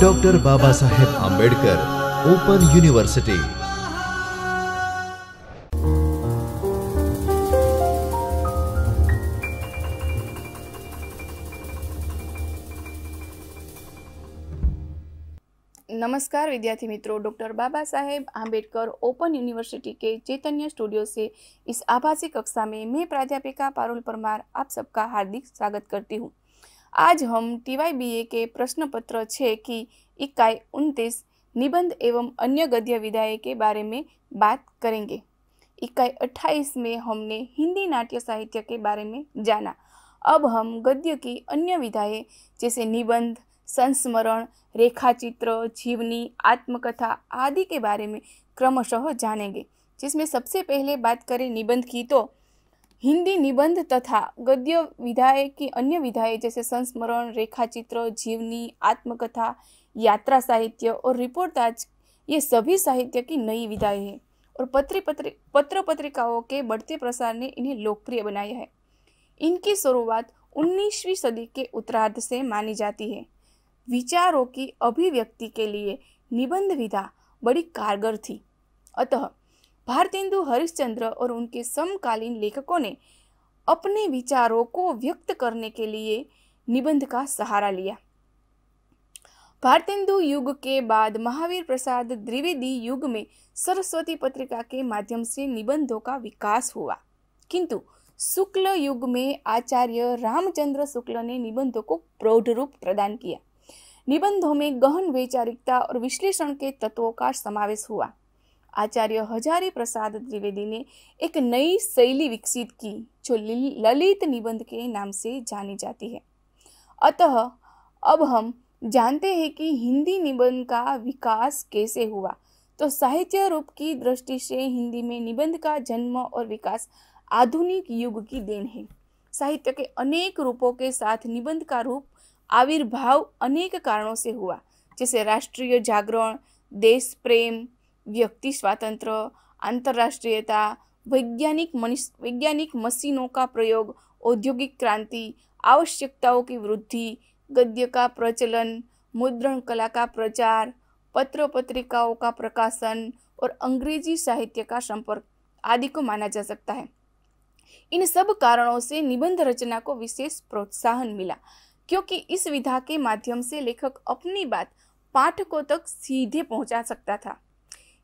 doctor Baba Saheb Ambedkar open university नमस्कार विद्यार्थी मित्रों doctor Baba Saheb Ambedkar open university के चैतन्य स्टूडियो से इस आभासी कक्षा में मैं प्राध्यापिका पारुल परमार आप सबका हार्दिक स्वागत करती हूँ आज हम टीवाईबीए के प्रश्न पत्र छः कि इकाई उनतीस निबंध एवं अन्य गद्य विधाय के बारे में बात करेंगे इकाई अट्ठाईस में हमने हिंदी नाट्य साहित्य के बारे में जाना अब हम गद्य की अन्य विधाएँ जैसे निबंध संस्मरण रेखाचित्र जीवनी आत्मकथा आदि के बारे में क्रमशः जानेंगे जिसमें सबसे पहले बात करें निबंध की तो हिंदी निबंध तथा गद्य विधाएँ की अन्य विधाएँ जैसे संस्मरण रेखाचित्र जीवनी आत्मकथा यात्रा साहित्य और रिपोर्टाज ये सभी साहित्य की नई विधाएँ हैं और पत्री पत्र पत्र पत्रिकाओं के बढ़ते प्रसार ने इन्हें लोकप्रिय बनाया है इनकी शुरुआत 19वीं सदी के उत्तरार्ध से मानी जाती है विचारों की अभिव्यक्ति के लिए निबंध विधा बड़ी कारगर थी अतः भारतेंदु हरिश्चंद्र और उनके समकालीन लेखकों ने अपने विचारों को व्यक्त करने के लिए निबंध का सहारा लिया भारतेंदु युग के बाद महावीर प्रसाद द्विवेदी युग में सरस्वती पत्रिका के माध्यम से निबंधों का विकास हुआ किंतु शुक्ल युग में आचार्य रामचंद्र शुक्ल ने निबंधों को प्रौढ़ रूप प्रदान किया निबंधों में गहन वैचारिकता और विश्लेषण के तत्वों का समावेश हुआ आचार्य हजारी प्रसाद त्रिवेदी ने एक नई शैली विकसित की जो ललित निबंध के नाम से जानी जाती है अतः अब हम जानते हैं कि हिंदी निबंध का विकास कैसे हुआ तो साहित्य रूप की दृष्टि से हिंदी में निबंध का जन्म और विकास आधुनिक युग की देन है साहित्य के अनेक रूपों के साथ निबंध का रूप आविर्भाव अनेक कारणों से हुआ जैसे राष्ट्रीय जागरण देश प्रेम व्यक्ति स्वातंत्र अंतर्राष्ट्रीयता वैज्ञानिक वैज्ञानिक मशीनों का प्रयोग औद्योगिक क्रांति आवश्यकताओं की वृद्धि गद्य का प्रचलन मुद्रण कला का प्रचार पत्र पत्रिकाओं का प्रकाशन और अंग्रेजी साहित्य का संपर्क आदि को माना जा सकता है इन सब कारणों से निबंध रचना को विशेष प्रोत्साहन मिला क्योंकि इस विधा के माध्यम से लेखक अपनी बात पाठकों तक सीधे पहुंचा सकता था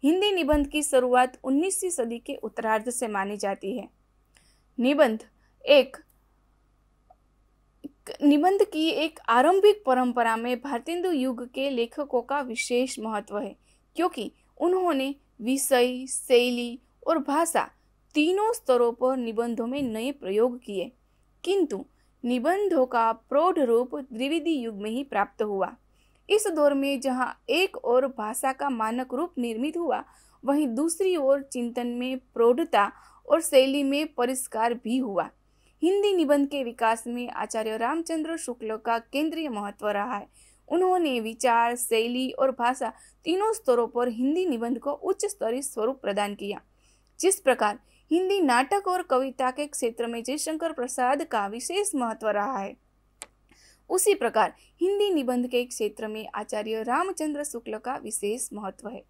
हिंदी निबंध की शुरुआत 19वीं सदी के उत्तरार्ध से मानी जाती है निबंध एक निबंध की एक आरंभिक परंपरा में भारतेंदु युग के लेखकों का विशेष महत्व है क्योंकि उन्होंने विषय शैली और भाषा तीनों स्तरों पर निबंधों में नए प्रयोग किए किंतु निबंधों का प्रौढ़ रूप द्विविधि युग में ही प्राप्त हुआ इस दौर में जहां एक और भाषा का मानक रूप निर्मित हुआ वहीं दूसरी ओर चिंतन में प्रौढ़ता और शैली में परिष्कार भी हुआ हिंदी निबंध के विकास में आचार्य रामचंद्र शुक्ल का केंद्रीय महत्व रहा है उन्होंने विचार शैली और भाषा तीनों स्तरों पर हिंदी निबंध को उच्च स्तरीय स्वरूप प्रदान किया जिस प्रकार हिंदी नाटक और कविता के क्षेत्र में जयशंकर प्रसाद का विशेष महत्व रहा है उसी प्रकार हिंदी निबंध के क्षेत्र में आचार्य रामचंद्र शुक्ल का विशेष महत्व है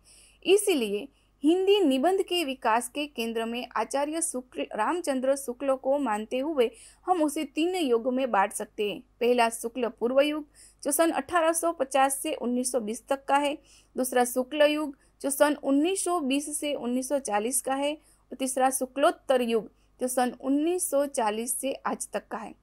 इसीलिए हिंदी निबंध के विकास के केंद्र में आचार्य शुक्ल रामचंद्र शुक्ल को मानते हुए हम उसे तीन युग में बांट सकते हैं पहला शुक्ल पूर्व युग जो सन 1850 से 1920 तक का है दूसरा शुक्ल युग जो सन 1920 से 1940 का है और तीसरा शुक्लोत्तर युग जो सन 1940 से आज तक का है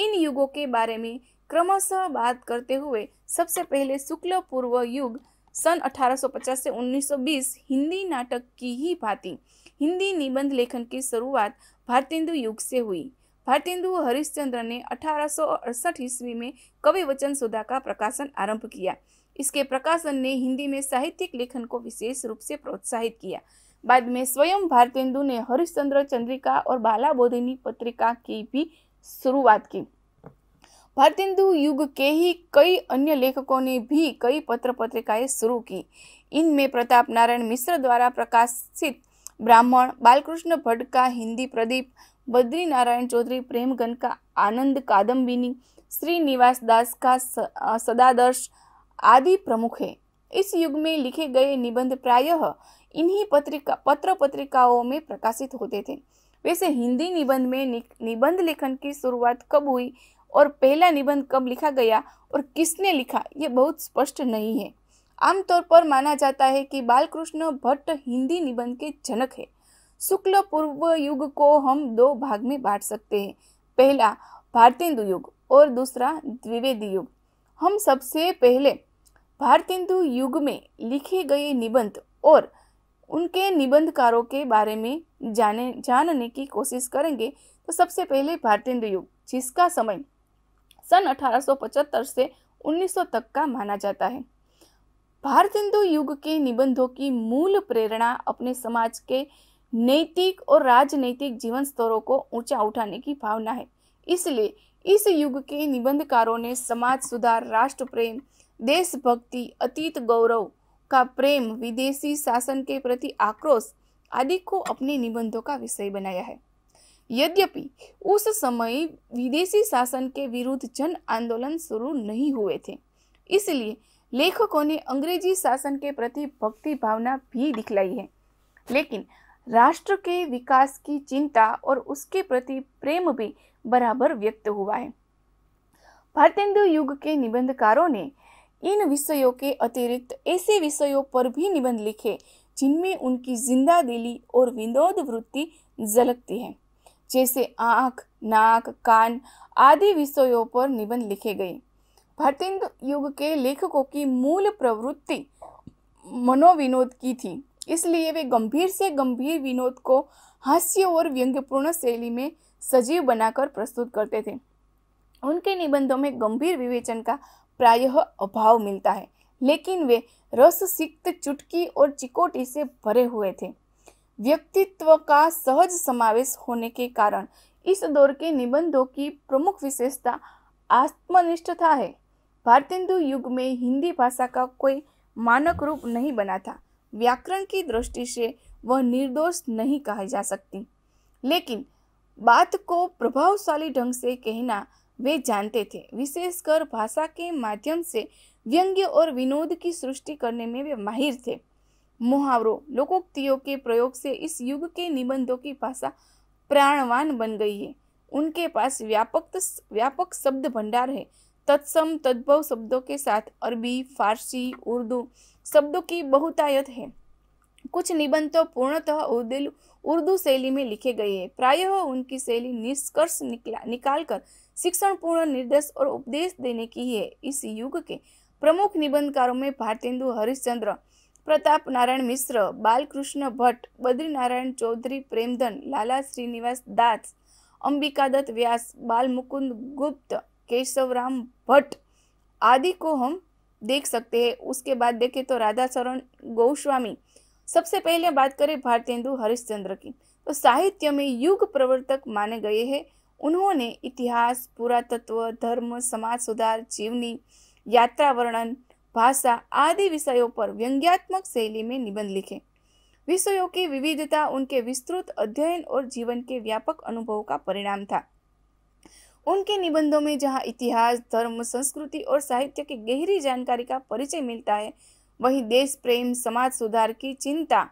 इन युगों के बारे में क्रमशः बात करते हुए सबसे पहले शुक्ल पूर्व युग सन 1850 से 1920 हिंदी नाटक की ही भांति हिंदी निबंध लेखन की शुरुआत भारतेंदु युग से हुई भारतेंदु हरिश्चंद्र ने अठारह ईस्वी में कवि वचन सुधा का प्रकाशन आरंभ किया इसके प्रकाशन ने हिंदी में साहित्यिक लेखन को विशेष रूप से प्रोत्साहित किया बाद में स्वयं भारतेंदु ने हरिश्चंद्र चंद्रिका और बाला बोधिनी पत्रिका की भी शुरुआत की भारतेंदु युग के ही कई अन्य लेखकों ने भी कई पत्र पत्रिकाएं शुरू की इनमें प्रताप नारायण मिश्र द्वारा प्रकाशित ब्राह्मण बालकृष्ण भट्ट का हिंदी प्रदीप बद्री नारायण चौधरी प्रेमगन का आनंद कादम्बिनी श्रीनिवास दास का सदादर्श आदि प्रमुख है इस युग में लिखे गए निबंध प्रायः इन्हीं पत्रिका पत्र पत्रिकाओं में प्रकाशित होते थे वैसे हिंदी निबंध में निबंध लेखन की शुरुआत कब हुई और पहला निबंध कब लिखा गया और किसने लिखा ये बहुत स्पष्ट नहीं है आमतौर पर माना जाता है कि बालकृष्ण भट्ट हिंदी निबंध के जनक है शुक्ल पूर्व युग को हम दो भाग में बांट सकते हैं पहला भारतेंदु युग और दूसरा द्विवेदी युग हम सबसे पहले भारतेंदु युग में लिखे गए निबंध और उनके निबंधकारों के बारे में जाने जानने की कोशिश करेंगे तो सबसे पहले भारतेंद्र युग जिसका समय सन 1875 से 1900 तक का माना जाता है भारतेंदु युग के निबंधों की मूल प्रेरणा अपने समाज के नैतिक और राजनैतिक जीवन स्तरों को ऊंचा उठाने की भावना है इसलिए इस युग के निबंधकारों ने समाज सुधार राष्ट्र प्रेम देशभक्ति अतीत गौरव का प्रेम विदेशी शासन के प्रति आक्रोश आदि को अपने निबंधों का विषय बनाया है यद्यपि उस समय विदेशी शासन के विरुद्ध जन आंदोलन शुरू नहीं हुए थे इसलिए लेखकों ने अंग्रेजी शासन के प्रति भक्ति भावना भी दिखलाई है लेकिन राष्ट्र के विकास की चिंता और उसके प्रति प्रेम भी बराबर व्यक्त हुआ है भारतेंदु युग के निबंधकारों ने इन विषयों के अतिरिक्त ऐसे विषयों पर भी निबंध लिखे जिनमें उनकी जिंदा दिली और विनोद वृत्ति झलकती है जैसे आँख नाक कान आदि विषयों पर निबंध लिखे गए भारतीय युग के लेखकों की मूल प्रवृत्ति मनोविनोद की थी इसलिए वे गंभीर से गंभीर विनोद को हास्य और व्यंग्यपूर्ण शैली में सजीव बनाकर प्रस्तुत करते थे उनके निबंधों में गंभीर विवेचन का प्रायः अभाव मिलता है लेकिन वे रस सिक्त चुटकी और चिकोटी से भरे हुए थे व्यक्तित्व का सहज समावेश होने के कारण इस दौर के निबंधों की प्रमुख विशेषता आत्मनिष्ठता है भारतेंदु युग में हिंदी भाषा का कोई मानक रूप नहीं बना था व्याकरण की दृष्टि से वह निर्दोष नहीं कहा जा सकती लेकिन बात को प्रभावशाली ढंग से कहना वे जानते थे विशेषकर भाषा के माध्यम से व्यंग्य और विनोद की सृष्टि करने में वे माहिर थे मुहावरों लोकोक्तियों के प्रयोग से इस युग के निबंधों की भाषा प्राणवान बन गई है उनके पास व्यापक व्यापक शब्द भंडार है तत्सम तद्भव शब्दों के साथ अरबी फारसी उर्दू शब्दों की बहुतायत है कुछ निबंध तो पूर्णतः उर्दू शैली में लिखे गए हैं प्रायः उनकी शैली निष्कर्ष निकला निकाल कर शिक्षणपूर्ण निर्देश और उपदेश देने की है इस युग के प्रमुख निबंधकारों में भारतेंदु हरिश्चंद्र प्रताप नारायण मिश्र बालकृष्ण भट्ट बद्रीनारायण चौधरी प्रेमधन लाला श्रीनिवास दास अंबिका दत्त व्यास बाल मुकुंद गुप्त केशवराम भट्ट आदि को हम देख सकते हैं उसके बाद देखें तो राधा शरण गोस्वामी सबसे पहले बात करें भारतेंदु हरिश्चंद्र की तो साहित्य में युग प्रवर्तक माने गए हैं उन्होंने इतिहास पुरातत्व धर्म समाज सुधार जीवनी यात्रा वर्णन भाषा आदि विषयों पर व्यंग्यात्मक शैली में निबंध लिखे विषयों की विविधता उनके विस्तृत अध्ययन और जीवन के व्यापक अनुभव का परिणाम था उनके निबंधों में जहाँ इतिहास धर्म संस्कृति और साहित्य की गहरी जानकारी का परिचय मिलता है वहीं देश प्रेम समाज सुधार की चिंता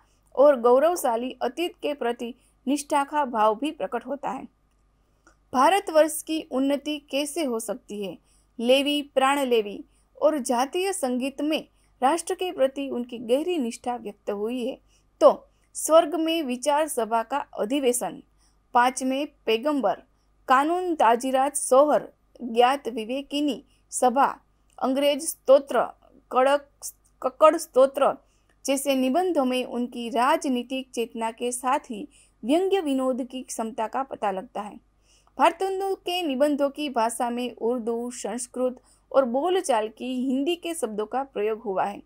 और गौरवशाली अतीत के प्रति निष्ठा का भाव भी प्रकट होता है भारतवर्ष की उन्नति कैसे हो सकती है लेवी प्राण लेवी और जातीय संगीत में राष्ट्र के प्रति उनकी गहरी निष्ठा व्यक्त हुई है तो स्वर्ग में विचार सभा का अधिवेशन पांच में पैगंबर कानून ताजीराज सोहर ज्ञात विवेकिनी सभा अंग्रेज स्त्रोत्र कड़क कक्कड़ स्तोत्र जैसे निबंधों में उनकी राजनीतिक चेतना के साथ ही व्यंग्य विनोद की क्षमता का पता लगता है भारतेंदु के निबंधों की भाषा में उर्दू संस्कृत और बोलचाल की हिंदी के शब्दों का प्रयोग हुआ है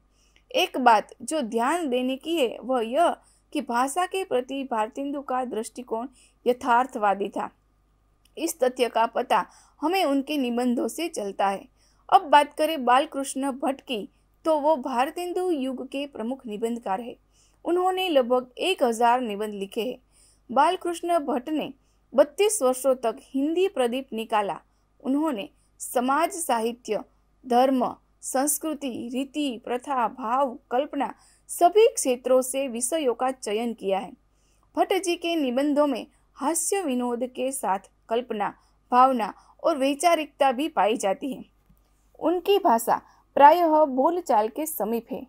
एक बात जो ध्यान देने की है वह यह कि भाषा के प्रति भारतेंदु का दृष्टिकोण यथार्थवादी था इस तथ्य का पता हमें उनके निबंधों से चलता है अब बात करें बालकृष्ण भट्ट की तो वो भारत हिंदू युग के प्रमुख निबंधकार है उन्होंने लगभग एक हजार निबंध लिखे हैं बालकृष्ण भट्ट ने बत्तीस वर्षों तक हिंदी प्रदीप निकाला उन्होंने समाज साहित्य धर्म संस्कृति रीति प्रथा भाव कल्पना सभी क्षेत्रों से विषयों का चयन किया है भट्ट जी के निबंधों में हास्य विनोद के साथ कल्पना भावना और वैचारिकता भी पाई जाती है उनकी भाषा प्रायः बोलचाल के समीप है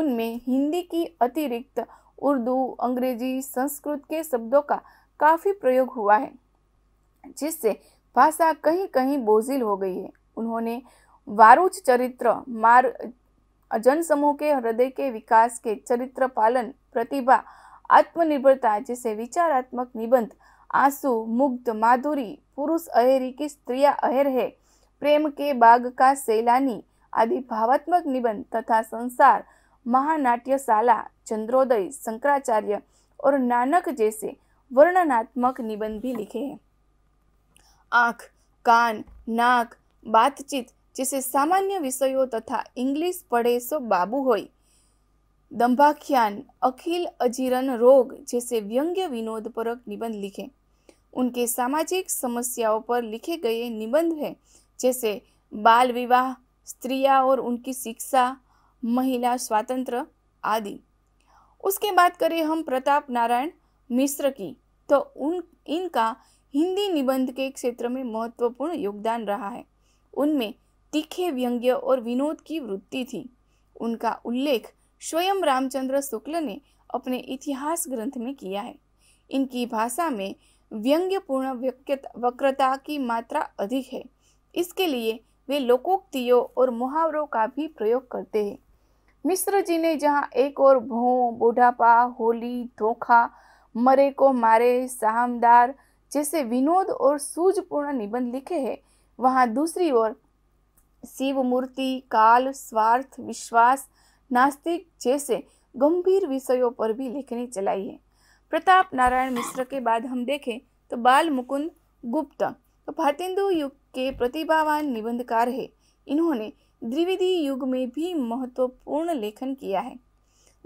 उनमें हिंदी की अतिरिक्त उर्दू अंग्रेजी संस्कृत के शब्दों का काफ़ी प्रयोग हुआ है जिससे भाषा कहीं कहीं बोझिल हो गई है उन्होंने वारुच चरित्र मार जनसमूह के हृदय के विकास के चरित्र पालन प्रतिभा आत्मनिर्भरता जैसे विचारात्मक निबंध आंसू मुग्ध माधुरी पुरुष अहेरी की स्त्रिया अहेर है प्रेम के बाग का सैलानी आदि भावात्मक निबंध तथा संसार महानाट्यशाला चंद्रोदय शंकराचार्य और नानक जैसे वर्णनात्मक निबंध भी लिखे हैं आँख कान नाक बातचीत जैसे सामान्य विषयों तथा इंग्लिश पढ़े सो बाबू हो दंभाख्यान अखिल अजीरन रोग जैसे व्यंग्य विनोदपरक निबंध लिखे उनके सामाजिक समस्याओं पर लिखे गए निबंध हैं जैसे बाल विवाह स्त्रियां और उनकी शिक्षा महिला स्वातंत्र आदि उसके बाद करें हम प्रताप नारायण मिश्र की तो उन इनका हिंदी निबंध के क्षेत्र में महत्वपूर्ण योगदान रहा है उनमें तीखे व्यंग्य और विनोद की वृत्ति थी उनका उल्लेख स्वयं रामचंद्र शुक्ल ने अपने इतिहास ग्रंथ में किया है इनकी भाषा में व्यंग्यपूर्ण वक्रता की मात्रा अधिक है इसके लिए वे लोकोक्तियों और मुहावरों का भी प्रयोग करते हैं मिश्र जी ने जहाँ एक और भों बुढ़ापा होली धोखा मरे को मारे साहमदार जैसे विनोद और सूझपूर्ण निबंध लिखे हैं वहाँ दूसरी ओर शिव मूर्ति काल स्वार्थ विश्वास नास्तिक जैसे गंभीर विषयों पर भी लेखनी चलाई है प्रताप नारायण मिश्र के बाद हम देखें तो बाल मुकुंद गुप्त तो भारतेंदु युग के प्रतिभावान निबंधकार है इन्होंने द्विविधि युग में भी महत्वपूर्ण लेखन किया है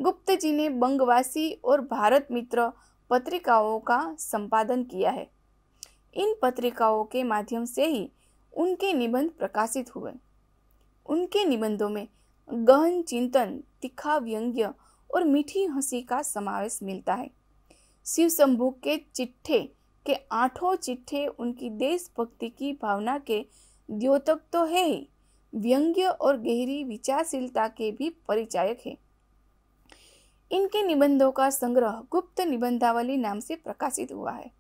गुप्त जी ने बंगवासी और भारत मित्र पत्रिकाओं का संपादन किया है इन पत्रिकाओं के माध्यम से ही उनके निबंध प्रकाशित हुए उनके निबंधों में गहन चिंतन तिखा व्यंग्य और मीठी हंसी का समावेश मिलता है शिव शंभु के चिट्ठे के आठों चिट्ठे उनकी देशभक्ति की भावना के द्योतक तो है ही व्यंग्य और गहरी विचारशीलता के भी परिचायक है इनके निबंधों का संग्रह गुप्त निबंधावली नाम से प्रकाशित हुआ है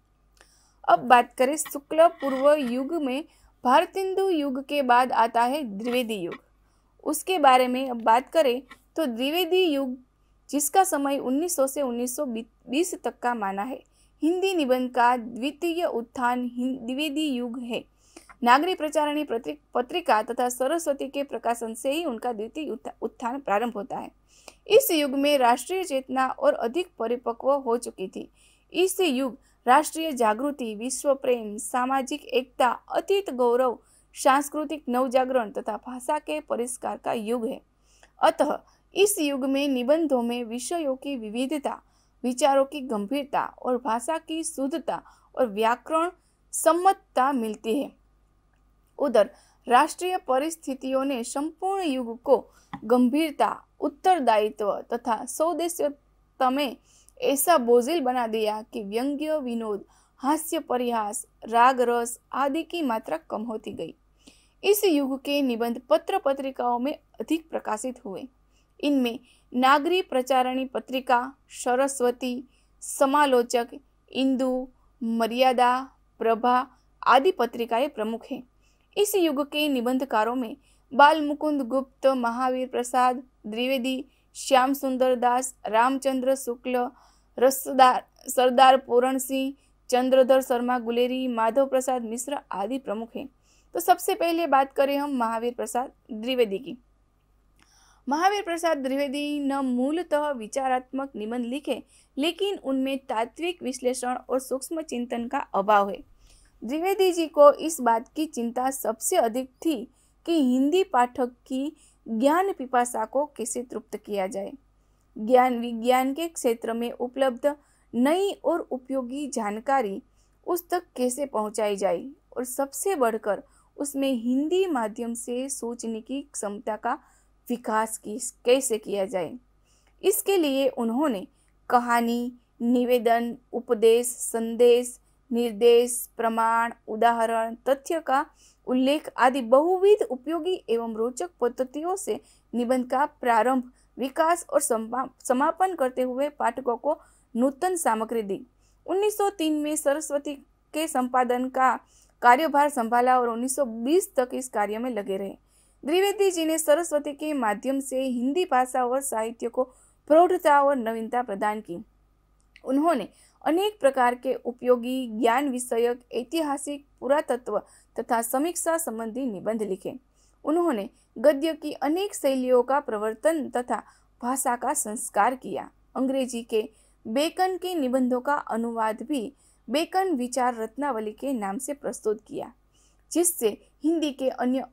अब बात करें शुक्ल पूर्व युग में भारत युग के बाद आता है द्विवेदी युग उसके बारे में अब बात करें तो द्विवेदी युग जिसका समय 1900 से 1920 तक का माना है हिंदी निबंध का द्वितीय उत्थान द्विवेदी युग है नागरी प्रचारणी पत्रिका तथा सरस्वती के प्रकाशन से ही उनका द्वितीय उत्थान प्रारंभ होता है इस युग में राष्ट्रीय चेतना और अधिक परिपक्व हो चुकी थी इस युग राष्ट्रीय जागृति विश्व प्रेम सामाजिक एकता अतीत गौरव सांस्कृतिक नवजागरण तथा भाषा के परिष्कार का युग है अतः इस युग में निबंधों में विषयों की विविधता विचारों की गंभीरता और भाषा की शुद्धता और व्याकरण सम्मतता मिलती है उधर राष्ट्रीय परिस्थितियों ने संपूर्ण युग को गंभीरता उत्तरदायित्व तथा स्वदेशता में ऐसा बोझिल बना दिया कि व्यंग्य विनोद हास्य परिहास राग रस आदि की मात्रा कम होती गई इस युग के निबंध पत्र पत्रिकाओं में अधिक प्रकाशित हुए इनमें नागरी प्रचारणी पत्रिका सरस्वती समालोचक इंदु मर्यादा प्रभा आदि पत्रिकाएं प्रमुख हैं इस युग के निबंधकारों में बाल मुकुंद गुप्त महावीर प्रसाद द्विवेदी श्याम सुंदर दास रामचंद्र शुक्ल रसदार सरदार पूरण सिंह चंद्रधर शर्मा गुलेरी माधव प्रसाद मिश्र आदि प्रमुख हैं तो सबसे पहले बात करें हम महावीर प्रसाद द्विवेदी की महावीर प्रसाद द्विवेदी न मूलतः विचारात्मक निबंध लिखे लेकिन उनमें तात्विक विश्लेषण और सूक्ष्म चिंतन का अभाव है द्विवेदी जी को इस बात की चिंता सबसे अधिक थी कि हिंदी पाठक की ज्ञान पिपासा को कैसे तृप्त किया जाए ज्ञान विज्ञान के क्षेत्र में उपलब्ध नई और उपयोगी जानकारी उस तक कैसे पहुंचाई जाए और सबसे बढ़कर उसमें हिंदी माध्यम से सोचने की क्षमता का विकास की कैसे किया जाए इसके लिए उन्होंने कहानी निवेदन उपदेश संदेश निर्देश प्रमाण उदाहरण तथ्य का उल्लेख आदि बहुविध उपयोगी एवं रोचक पद्धतियों से निबंध का प्रारंभ विकास और समापन करते हुए पाठकों को नूतन सामग्री दी 1903 में सरस्वती के संपादन का कार्यभार संभाला और 1920 तक इस कार्य में लगे रहे द्विवेदी जी ने सरस्वती के माध्यम से हिंदी भाषा और साहित्य को प्रौढ़ता और नवीनता प्रदान की उन्होंने अनेक प्रकार के उपयोगी ज्ञान विषयक ऐतिहासिक पुरातत्व तथा समीक्षा संबंधी निबंध लिखे उन्होंने गद्य की अनेक शैलियों का प्रवर्तन तथा भाषा का संस्कार किया अंग्रेजी के बेकन के निबंधों का अनुवाद भी बेकन विचार रत्नावली के नाम से प्रस्तुत किया जिससे हिंदी के अन्य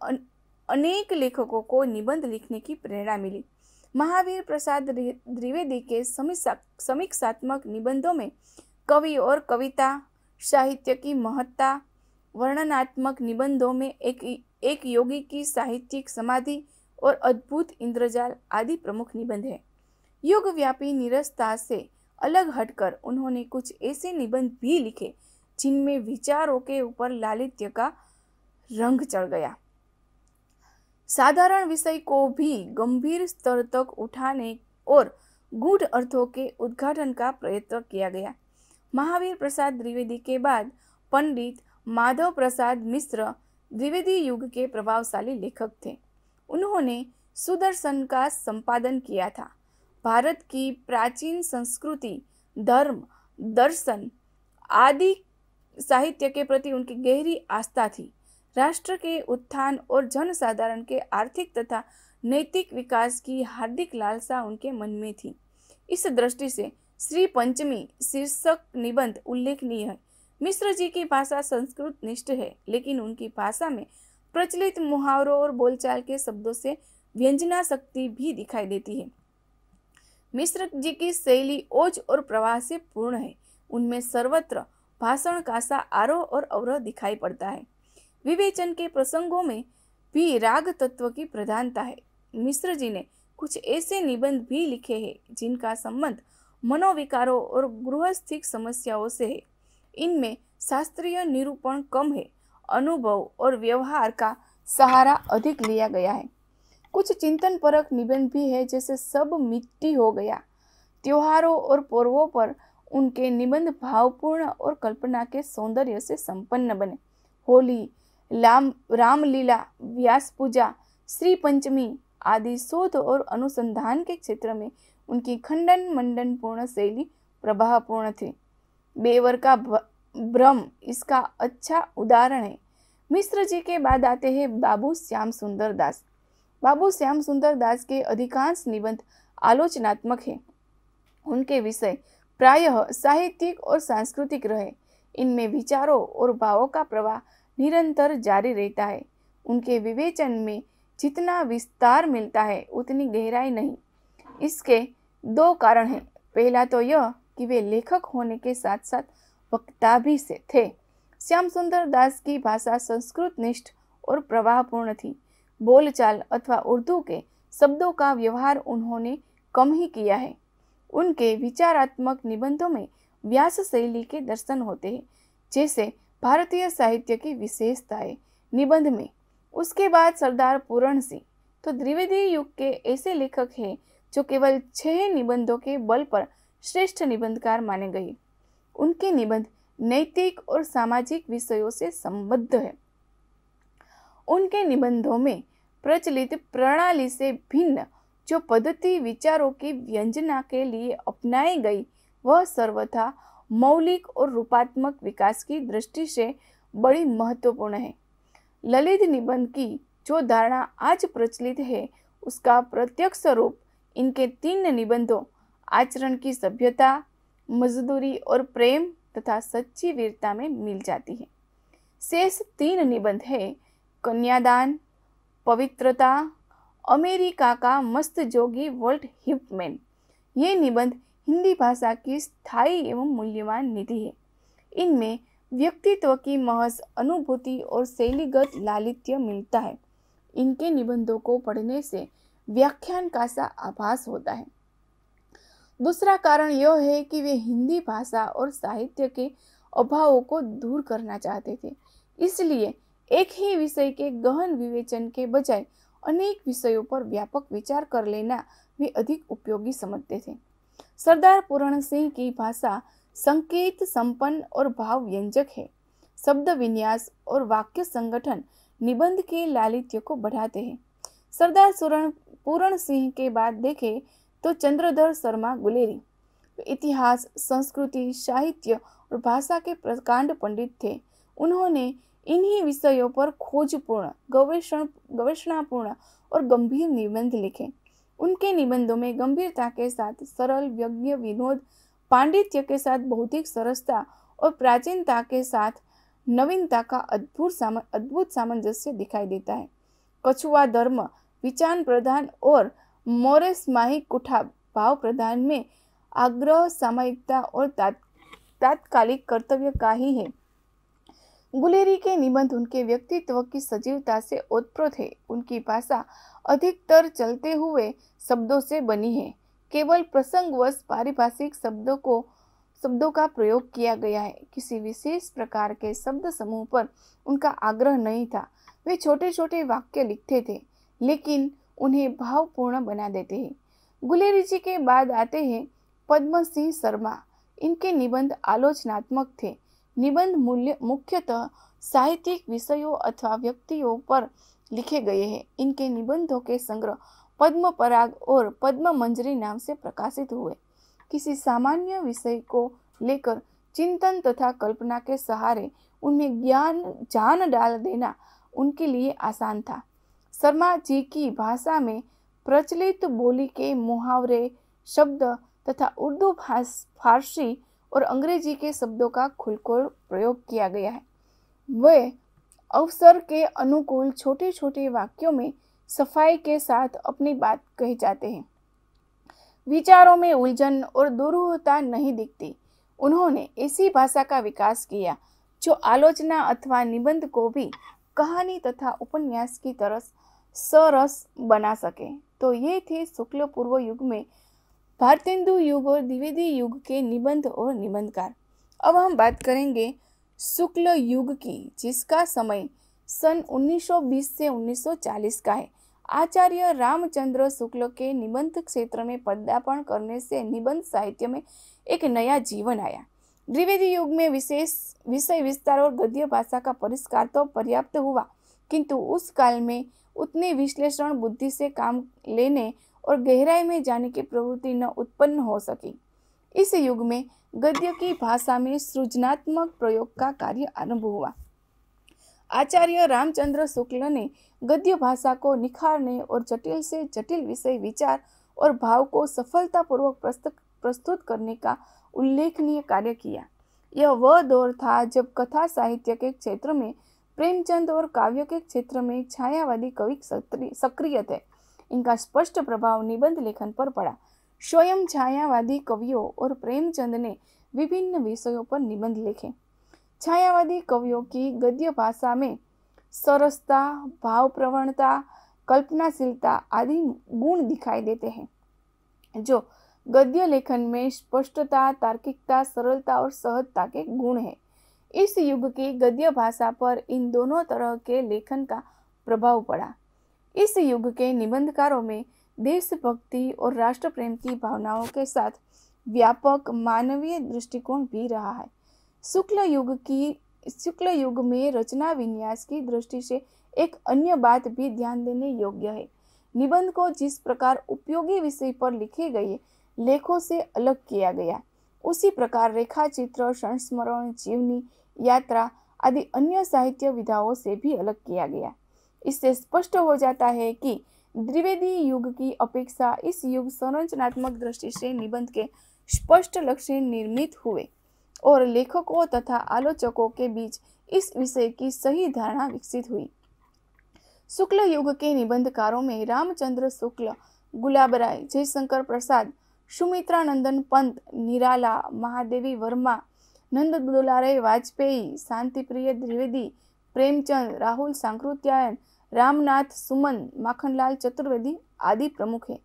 अनेक लेखकों को निबंध लिखने की प्रेरणा मिली महावीर प्रसाद द्विवेदी के समीक्षात्मक निबंधों में कवि और कविता साहित्य की महत्ता वर्णनात्मक निबंधों में एक एक योगी की साहित्यिक समाधि और अद्भुत इंद्रजाल आदि प्रमुख निबंध हैं युगव्यापी निरसता से अलग हटकर उन्होंने कुछ ऐसे निबंध भी लिखे जिनमें विचारों के ऊपर लालित्य का रंग चढ़ गया साधारण विषय को भी गंभीर स्तर तक उठाने और गूढ़ अर्थों के उद्घाटन का प्रयत्न किया गया महावीर प्रसाद द्विवेदी के बाद पंडित माधव प्रसाद मिश्र द्विवेदी युग के प्रभावशाली लेखक थे उन्होंने सुदर्शन का संपादन किया था भारत की प्राचीन संस्कृति धर्म दर्शन आदि साहित्य के प्रति उनकी गहरी आस्था थी राष्ट्र के उत्थान और जनसाधारण के आर्थिक तथा नैतिक विकास की हार्दिक लालसा उनके मन में थी इस दृष्टि से श्री पंचमी शीर्षक निबंध उल्लेखनीय है मिश्र जी की भाषा संस्कृत निष्ठ है लेकिन उनकी भाषा में प्रचलित मुहावरों और बोलचाल के शब्दों से व्यंजना शक्ति भी दिखाई देती है मिश्र जी की शैली ओज और प्रवाह से पूर्ण है उनमें सर्वत्र भाषण का सा आरोह और अवरोह दिखाई पड़ता है विवेचन के प्रसंगों में भी राग तत्व की प्रधानता है मिश्र जी ने कुछ ऐसे निबंध भी लिखे हैं जिनका संबंध मनोविकारों और गृहस्थिक समस्याओं से है इनमें शास्त्रीय निरूपण कम है अनुभव और व्यवहार का सहारा अधिक लिया गया है कुछ चिंतन परक निबंध भी है जैसे सब मिट्टी हो गया त्योहारों और पर्वों पर उनके निबंध भावपूर्ण और कल्पना के सौंदर्य से संपन्न बने होली राम रामलीला व्यास पूजा श्री पंचमी आदि शोध और अनुसंधान के क्षेत्र में उनकी खंडन मंडन पूर्ण शैली प्रभावपूर्ण थी बेवर का भ्रम इसका अच्छा उदाहरण है मिश्र जी के बाद आते हैं बाबू श्याम सुंदर दास बाबू श्याम सुंदर दास के अधिकांश निबंध आलोचनात्मक हैं उनके विषय प्रायः साहित्यिक और सांस्कृतिक रहे इनमें विचारों और भावों का प्रवाह निरंतर जारी रहता है उनके विवेचन में जितना विस्तार मिलता है उतनी गहराई नहीं इसके दो कारण हैं पहला तो यह कि वे लेखक होने के साथ साथ वक्ता भी से थे श्याम सुंदर दास की भाषा संस्कृत निष्ठ और प्रवाहपूर्ण थी बोलचाल अथवा उर्दू के शब्दों का व्यवहार उन्होंने कम ही किया है उनके विचारात्मक निबंधों में व्यास शैली के दर्शन होते हैं जैसे भारतीय साहित्य की विशेषताएं निबंध में उसके बाद सरदार पूरण सिंह तो द्विवेदी युग के ऐसे लेखक हैं जो केवल छह निबंधों के बल पर श्रेष्ठ निबंधकार माने गए उनके निबंध नैतिक और सामाजिक विषयों से संबद्ध है उनके निबंधों में प्रचलित प्रणाली से भिन्न जो पद्धति विचारों की व्यंजना के लिए अपनाई गई वह सर्वथा मौलिक और रूपात्मक विकास की दृष्टि से बड़ी महत्वपूर्ण है ललित निबंध की जो धारणा आज प्रचलित है उसका प्रत्यक्ष स्वरूप इनके तीन निबंधों आचरण की सभ्यता मजदूरी और प्रेम तथा सच्ची वीरता में मिल जाती है शेष तीन निबंध है कन्यादान पवित्रता अमेरिका का मस्त जोगी वर्ल्ड हिपमैन ये निबंध हिंदी भाषा की स्थायी एवं मूल्यवान निधि है इनमें व्यक्तित्व की महज अनुभूति और शैलीगत लालित्य मिलता है इनके निबंधों को पढ़ने से व्याख्यान का सा आभास होता है दूसरा कारण यह है कि वे हिंदी भाषा और साहित्य के अभावों को दूर करना चाहते थे इसलिए एक ही विषय के गहन विवेचन के बजाय अनेक विषयों पर व्यापक विचार कर लेना भी अधिक उपयोगी समझते थे सरदार पूरण सिंह की भाषा संकेत संपन्न और भाव व्यंजक है शब्द विन्यास और वाक्य संगठन निबंध के लालित्य को बढ़ाते हैं सरदार सुरण पूरण सिंह के बाद देखें तो चंद्रधर शर्मा गुलेरी इतिहास संस्कृति साहित्य और भाषा के प्रकांड पंडित थे उन्होंने इन्हीं विषयों पर खोजपूर्ण गवेषण गवेषणापूर्ण और गंभीर निबंध लिखे उनके निबंधों में गंभीरता के साथ सरल यज्ञ विनोद पांडित्य के साथ बौद्धिक सरसता और प्राचीनता के साथ नवीनता का अद्भुत साम, अद्भुत सामंजस्य दिखाई देता है कछुआ धर्म विचार प्रधान और मोरेस माहिक कुठा भाव प्रधान में आग्रह सामयिकता और तात्कालिक कर्तव्य का ही है गुलेरी के निबंध उनके व्यक्तित्व की सजीवता से ओतप्रोत है उनकी भाषा अधिकतर चलते हुए शब्दों से बनी है केवल प्रसंगवश पारिभाषिक शब्दों को शब्दों का प्रयोग किया गया है किसी विशेष प्रकार के शब्द समूह पर उनका आग्रह नहीं था वे छोटे छोटे वाक्य लिखते थे लेकिन उन्हें भावपूर्ण बना देते हैं गुलेरी जी के बाद आते हैं पद्म सिंह शर्मा इनके निबंध आलोचनात्मक थे निबंध मूल्य मुख्यतः साहित्यिक विषयों अथवा व्यक्तियों पर लिखे गए हैं इनके निबंधों के संग्रह पद्म पराग और पद्म मंजरी नाम से प्रकाशित हुए किसी सामान्य विषय को लेकर चिंतन तथा कल्पना के सहारे उनमें ज्ञान जान डाल देना उनके लिए आसान था शर्मा जी की भाषा में प्रचलित बोली के मुहावरे शब्द तथा उर्दू फारसी और अंग्रेजी के शब्दों का खुलकर प्रयोग किया गया है वे अवसर के अनुकूल छोटे छोटे वाक्यों में सफाई के साथ अपनी बात कही जाते हैं विचारों में उलझन और दुरूहता नहीं दिखती उन्होंने ऐसी भाषा का विकास किया जो आलोचना अथवा निबंध को भी कहानी तथा उपन्यास की तरह सरस बना सके तो ये थे शुक्ल पूर्व युग में भारतेंदु युग और द्विवेदी युग के निबंध और निबंधकार अब हम बात करेंगे शुक्ल युग की जिसका समय सन 1920 से 1940 का है आचार्य रामचंद्र शुक्ल के निबंध क्षेत्र में पदार्पण करने से निबंध साहित्य में एक नया जीवन आया द्विवेदी युग में विशेष विषय विस्तार और गद्य भाषा का परिष्कार तो पर्याप्त हुआ किंतु उस काल में उतनी विश्लेषण बुद्धि से काम लेने और गहराई में जाने की प्रवृत्ति न उत्पन्न हो सकी इस युग में गद्य की भाषा में सृजनात्मक प्रयोग का कार्य आरंभ हुआ आचार्य रामचंद्र शुक्ल ने गद्य भाषा को निखारने और जटिल से जटिल विषय विचार और भाव को सफलतापूर्वक प्रस्तुत करने का उल्लेखनीय कार्य किया यह वह दौर था जब कथा साहित्य के क्षेत्र में प्रेमचंद और काव्य के क्षेत्र में छायावादी कवि सक्रिय थे इनका स्पष्ट प्रभाव निबंध लेखन पर पड़ा स्वयं छायावादी कवियों और प्रेमचंद ने विभिन्न विषयों पर निबंध लिखे छायावादी कवियों की गद्य भाषा में सरसता भाव प्रवणता कल्पनाशीलता आदि गुण दिखाई देते हैं जो गद्य लेखन में स्पष्टता तार्किकता सरलता और सहजता के गुण है इस युग की गद्य भाषा पर इन दोनों तरह के लेखन का प्रभाव पड़ा इस युग के निबंधकारों में देशभक्ति और राष्ट्र प्रेम की भावनाओं के साथ व्यापक मानवीय दृष्टिकोण भी रहा है शुक्ल युग की शुक्ल युग में रचना विन्यास की दृष्टि से एक अन्य बात भी ध्यान देने योग्य है निबंध को जिस प्रकार उपयोगी विषय पर लिखे गए लेखों से अलग किया गया उसी प्रकार रेखा चित्र संस्मरण जीवनी यात्रा आदि अन्य साहित्य विधाओं से भी अलग किया गया इससे स्पष्ट हो जाता है कि द्विवेदी युग की अपेक्षा इस युग संरचनात्मक दृष्टि से निबंध के स्पष्ट लक्ष्य निर्मित हुए और लेखकों तथा आलोचकों के बीच इस विषय की सही धारणा विकसित हुई शुक्ल युग के निबंधकारों में रामचंद्र शुक्ल गुलाब राय जयशंकर प्रसाद नंदन पंत निराला महादेवी वर्मा नंद दुलारे वाजपेयी शांतिप्रिय द्विवेदी प्रेमचंद राहुल सांकृत्यायन रामनाथ सुमन माखनलाल चतुर्वेदी आदि प्रमुख हैं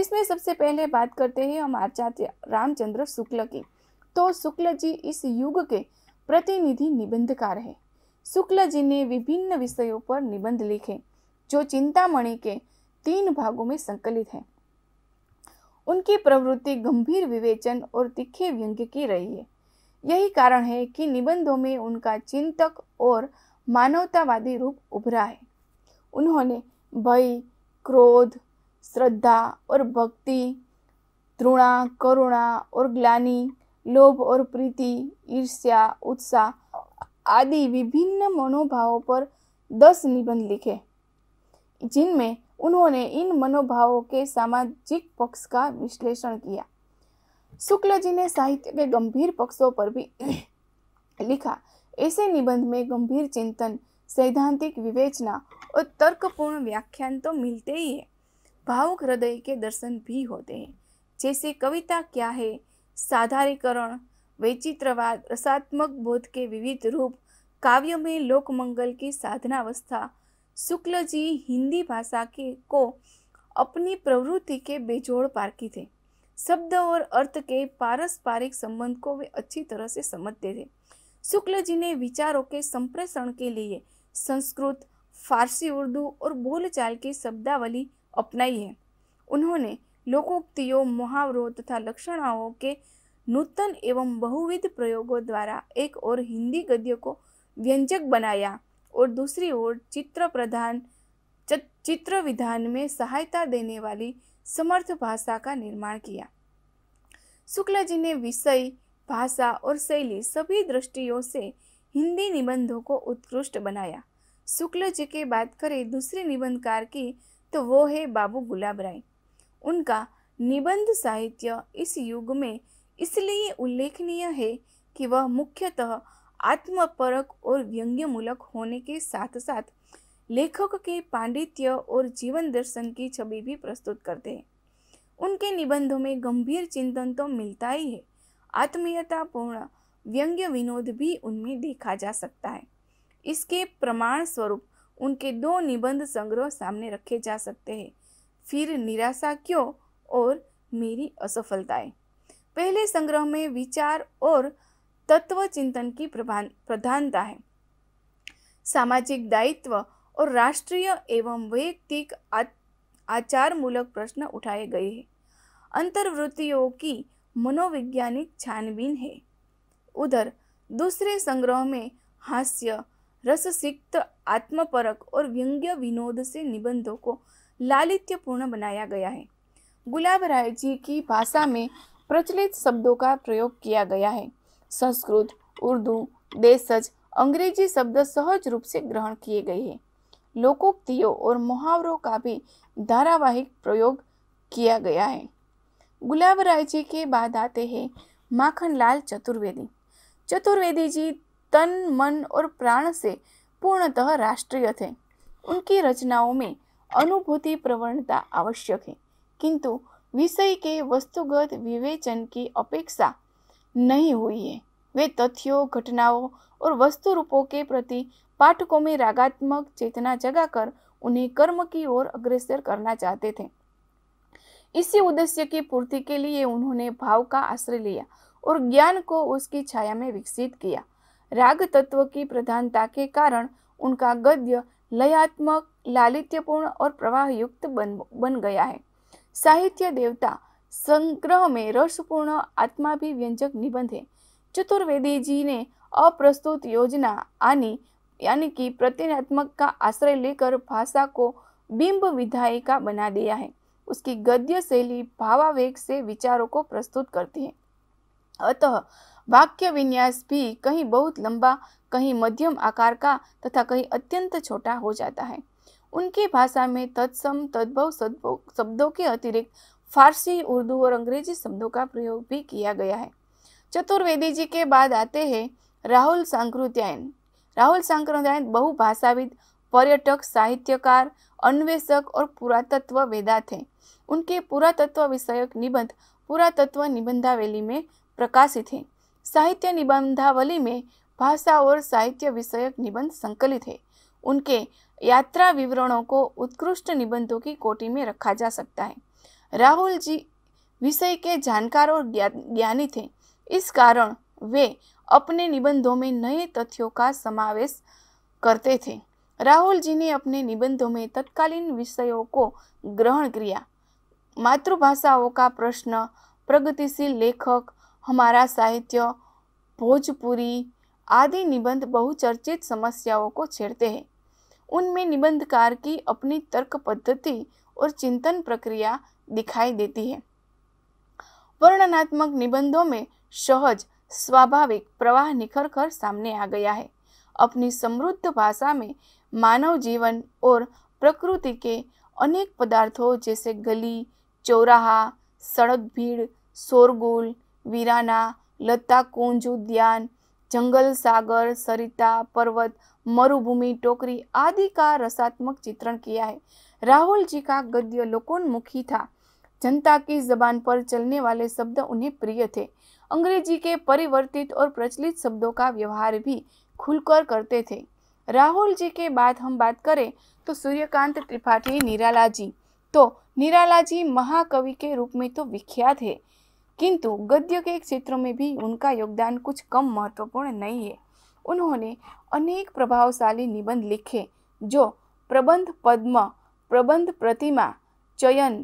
इसमें सबसे पहले बात करते हैं हम आचार्य रामचंद्र शुक्ल की तो शुक्ल जी इस युग के प्रतिनिधि निबंधकार हैं शुक्ल जी ने विभिन्न विषयों पर निबंध लिखे जो चिंतामणि के तीन भागों में संकलित हैं उनकी प्रवृत्ति गंभीर विवेचन और तीखे व्यंग्य की रही है यही कारण है कि निबंधों में उनका चिंतक और मानवतावादी रूप उभरा है उन्होंने भय क्रोध श्रद्धा और भक्ति तृणा करुणा और ग्लानी लोभ और प्रीति ईर्ष्या उत्साह आदि विभिन्न मनोभावों पर दस निबंध लिखे जिनमें उन्होंने इन मनोभावों के सामाजिक पक्ष का विश्लेषण किया शुक्ल जी ने साहित्य के गंभीर पक्षों पर भी लिखा ऐसे निबंध में गंभीर चिंतन सैद्धांतिक विवेचना और तर्कपूर्ण व्याख्यान तो मिलते ही है भावुक हृदय के दर्शन भी होते हैं जैसे कविता क्या है साधारीकरण वैचित्रवाद रसात्मक बोध के विविध रूप काव्य में लोकमंगल की साधनावस्था शुक्ल जी हिंदी भाषा के को अपनी प्रवृत्ति के बेजोड़ पारखी थे शब्द और अर्थ के पारस्परिक संबंध को वे अच्छी तरह से समझते थे शुक्ल जी ने विचारों के संप्रेषण के लिए संस्कृत फारसी उर्दू और बोलचाल की शब्दावली अपनाई है उन्होंने लोकोक्तियों मुहावरों तथा लक्षणाओं के नूतन एवं बहुविध प्रयोगों द्वारा एक और हिंदी गद्य को व्यंजक बनाया और दूसरी ओर चित्र प्रधान चित्र विधान में सहायता देने वाली समर्थ भाषा का निर्माण किया शुक्ला जी ने विषय भाषा और शैली सभी दृष्टियों से हिंदी निबंधों को उत्कृष्ट बनाया शुक्ल जी की बात करें दूसरे निबंधकार की तो वो है बाबू गुलाब राय उनका निबंध साहित्य इस युग में इसलिए उल्लेखनीय है कि वह मुख्यतः आत्मपरक और व्यंग्यमूलक होने के साथ साथ लेखक के पांडित्य और जीवन दर्शन की छवि भी प्रस्तुत करते हैं उनके निबंधों में गंभीर चिंतन तो मिलता ही है आत्मीयतापूर्ण व्यंग्य विनोद भी उनमें देखा जा सकता है इसके प्रमाण स्वरूप उनके दो निबंध संग्रह सामने रखे जा सकते हैं फिर निराशा क्यों और मेरी असफलताएं पहले संग्रह में विचार और तत्व चिंतन की प्रधानता है सामाजिक दायित्व और राष्ट्रीय एवं वैयक्तिक आचार मूलक प्रश्न उठाए गए हैं अंतर्वृत्तियों की मनोवैज्ञानिक छानबीन है उधर दूसरे संग्रह में हास्य रससिक्त आत्मपरक और व्यंग्य विनोद से निबंधों को लालित्यपूर्ण बनाया गया है गुलाब राय जी की भाषा में प्रचलित शब्दों का प्रयोग किया गया है संस्कृत उर्दू देशज अंग्रेजी शब्द सहज रूप से ग्रहण किए गए हैं लोकोक्तियों और मुहावरों का भी धारावाहिक प्रयोग किया गया है गुलाब राय जी के बाद आते हैं माखनलाल चतुर्वेदी चतुर्वेदी जी तन मन और प्राण से पूर्णतः राष्ट्रीय थे उनकी रचनाओं में अनुभूति प्रवणता आवश्यक है किंतु विषय के वस्तुगत विवेचन की अपेक्षा नहीं हुई है वे तथ्यों घटनाओं और वस्तु रूपों के प्रति पाठकों में रागात्मक चेतना जगाकर उन्हें कर्म की ओर अग्रसर करना चाहते थे इसी उद्देश्य की पूर्ति के लिए उन्होंने भाव का आश्रय लिया और ज्ञान को उसकी छाया में विकसित किया राग तत्व की प्रधानता के कारण उनका गद्य लयात्मक लालित्यपूर्ण और प्रवाह युक्त बन बन गया है साहित्य देवता संग्रह में रसपूर्ण आत्मा भी व्यंजक निबंध है चतुर्वेदी जी ने अप्रस्तुत योजना आनी यानी कि प्रतिनात्मक का आश्रय लेकर भाषा को बिंब विधायिका बना दिया है उसकी गद्य शैली भावावेग से विचारों को प्रस्तुत करती है अतः तो वाक्य विन्यास भी कहीं बहुत लंबा कहीं मध्यम आकार का तथा कहीं अत्यंत छोटा हो जाता है उनकी भाषा में तत्सम तद्भव सद्भव शब्दों के अतिरिक्त फारसी उर्दू और अंग्रेजी शब्दों का प्रयोग भी किया गया है चतुर्वेदी जी के बाद आते हैं राहुल सांकृत्यायन राहुल सांकृत्यायन बहुभाषाविद पर्यटक साहित्यकार अन्वेषक और पुरातत्व वेदा थे उनके पुरातत्व विषयक निबंध पुरातत्व निबंधावेली में प्रकाशित हैं साहित्य निबंधावली में भाषा और साहित्य विषयक निबंध संकलित है उनके यात्रा विवरणों को उत्कृष्ट निबंधों की कोटि में रखा जा सकता है राहुल जी विषय के जानकार और ज्ञानी थे इस कारण वे अपने निबंधों में नए तथ्यों का समावेश करते थे राहुल जी ने अपने निबंधों में तत्कालीन विषयों को ग्रहण किया मातृभाषाओं का प्रश्न प्रगतिशील लेखक हमारा साहित्य भोजपुरी आदि निबंध बहुचर्चित समस्याओं को छेड़ते हैं उनमें निबंधकार की अपनी तर्क पद्धति और चिंतन प्रक्रिया दिखाई देती है वर्णनात्मक निबंधों में सहज स्वाभाविक प्रवाह निखर कर सामने आ गया है अपनी समृद्ध भाषा में मानव जीवन और प्रकृति के अनेक पदार्थों जैसे गली चौराहा सड़क भीड़ शोरगुल वीराना लता કુંજ ઉદ્યાન जंगल सागर सरिता पर्वत मरुभूमि टोकरी आदि का रसात्मक चित्रण किया है राहुल जी का गद्य लोकोन्मुखी था जनता की जबान पर चलने वाले शब्द उन्हें प्रिय थे अंग्रेजी के परिवर्तित और प्रचलित शब्दों का व्यवहार भी खुलकर करते थे राहुल जी के बाद हम बात करें तो सूर्यकांत त्रिपाठी निराला जी तो निराला जी महाकवि के रूप में तो विख्यात है किंतु गद्य के क्षेत्र में भी उनका योगदान कुछ कम महत्वपूर्ण नहीं है उन्होंने अनेक प्रभावशाली निबंध लिखे जो प्रबंध पद्म प्रबंध प्रतिमा चयन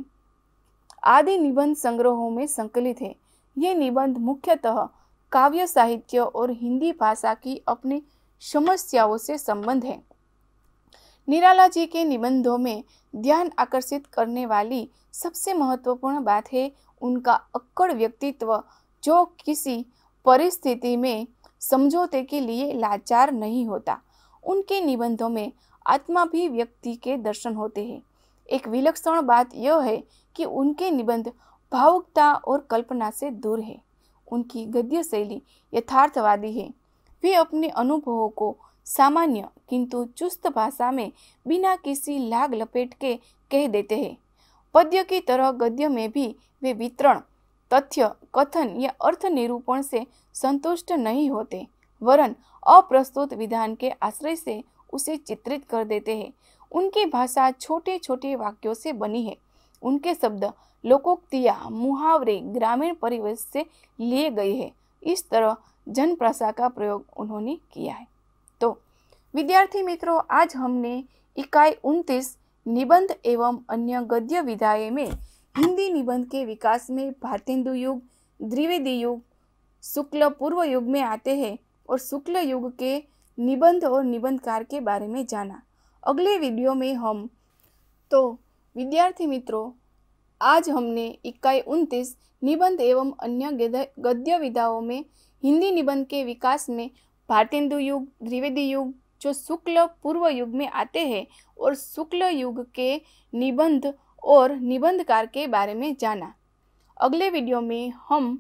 आदि निबंध संग्रहों में संकलित है ये निबंध मुख्यतः काव्य साहित्य और हिंदी भाषा की अपनी समस्याओं से संबंध है निराला जी के निबंधों में ध्यान आकर्षित करने वाली सबसे महत्वपूर्ण बात है उनका अक्कड़ व्यक्तित्व जो किसी परिस्थिति में समझौते के लिए लाचार नहीं होता उनके निबंधों में आत्मा भी व्यक्ति के दर्शन होते हैं एक विलक्षण बात यह है कि उनके निबंध भावुकता और कल्पना से दूर है उनकी गद्य शैली यथार्थवादी है वे अपने अनुभवों को सामान्य किंतु चुस्त भाषा में बिना किसी लाग लपेट के कह देते हैं पद्य की तरह गद्य में भी वे वितरण तथ्य कथन या अर्थ निरूपण से संतुष्ट नहीं होते वरन अप्रस्तुत विधान के आश्रय से उसे चित्रित कर देते हैं उनकी भाषा छोटे छोटे वाक्यों से बनी है उनके शब्द लोकोक्तिया मुहावरे ग्रामीण परिवेश से लिए गए हैं इस तरह जनप्रसा का प्रयोग उन्होंने किया है तो विद्यार्थी मित्रों आज हमने इकाई उनतीस निबंध एवं अन्य गद्य विधाएं में हिंदी निबंध के विकास में भारतेंदु युग द्विवेदी युग शुक्ल पूर्व युग में आते हैं और शुक्ल युग के निबंध और निबंधकार के बारे में जाना अगले वीडियो में हम तो विद्यार्थी मित्रों आज हमने इक्काई उनतीस निबंध एवं अन्य गद्य विधाओं में हिंदी निबंध के विकास में भारतेंदु युग द्विवेदी युग जो शुक्ल पूर्व युग में आते हैं और शुक्ल युग के निबंध और निबंधकार के बारे में जाना अगले वीडियो में हम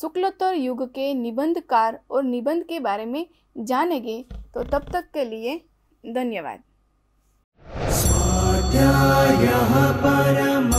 शुक्लोत्तर युग के निबंधकार और निबंध के बारे में जानेंगे तो तब तक के लिए धन्यवाद स्वाध्याय परम